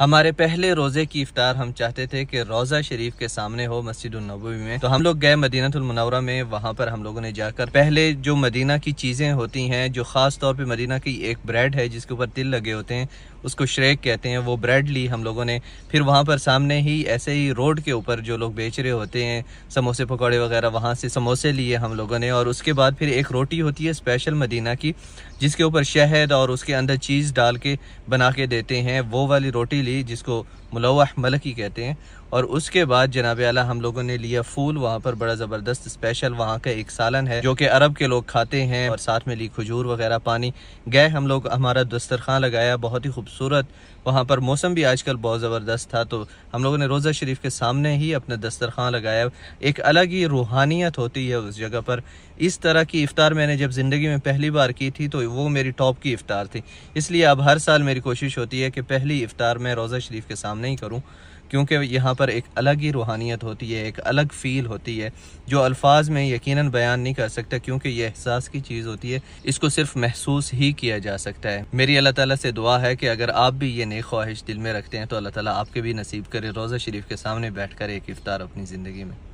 हमारे पहले रोज़े की इफ्तार हम चाहते थे कि रोज़ा शरीफ के सामने हो मस्जिद नबी में तो हम लोग गए मदीनातुलमनौरा में वहाँ पर हम लोगों ने जाकर पहले जो मदीना की चीज़ें होती हैं जो ख़ास तौर पे मदीना की एक ब्रेड है जिसके ऊपर तिल लगे होते हैं उसको श्रेक कहते हैं वो ब्रेड ली हम लोगों ने फिर वहाँ पर सामने ही ऐसे ही रोड के ऊपर जो लोग बेच रहे होते हैं समोसे पकौड़े वगैरह वहाँ से समोसे लिए हम लोगों ने और उसके बाद फिर एक रोटी होती है स्पेशल मदीना की जिसके ऊपर शहद और उसके अंदर चीज़ डाल के बना के देते हैं वो वाली रोटी ली जिसको मुलवह मलकी कहते हैं और उसके बाद जनाब आला हम लोगों ने लिया फूल वहाँ पर बड़ा ज़बरदस्त स्पेशल वहाँ का एक सालन है जो कि अरब के लोग खाते हैं और साथ में ली खजूर वगैरह पानी गए हम लोग हमारा दस्तरखान लगाया बहुत ही खूबसूरत वहाँ पर मौसम भी आजकल बहुत ज़बरदस्त था तो हम लोगों ने रोज़ा शरीफ के सामने ही अपना दस्तरखान लगाया एक अलग ही रूहानियत होती है उस जगह पर इस तरह की इफ़ार मैंने जब ज़िंदगी में पहली बार की थी तो वो मेरी टॉप की इफ़ार थी इसलिए अब हर साल मेरी कोशिश होती है कि पहली इफ़ार में मैं रोज़ा शरीफ के सामने ही करूँ क्योंकि यहाँ पर एक अलग ही रूहानियत होती है एक अलग फ़ील होती है जो अल्फाज में यकीनन बयान नहीं कर सकता क्योंकि यह एहसास की चीज़ होती है इसको सिर्फ महसूस ही किया जा सकता है मेरी अल्लाह ताला से दुआ है कि अगर आप भी ये नई ख्वाहिश दिल में रखते हैं तो अल्लाह ताला आपके भी नसीब करे रोज़ा शरीफ के सामने बैठ कर एक इफ्तार अपनी ज़िंदगी में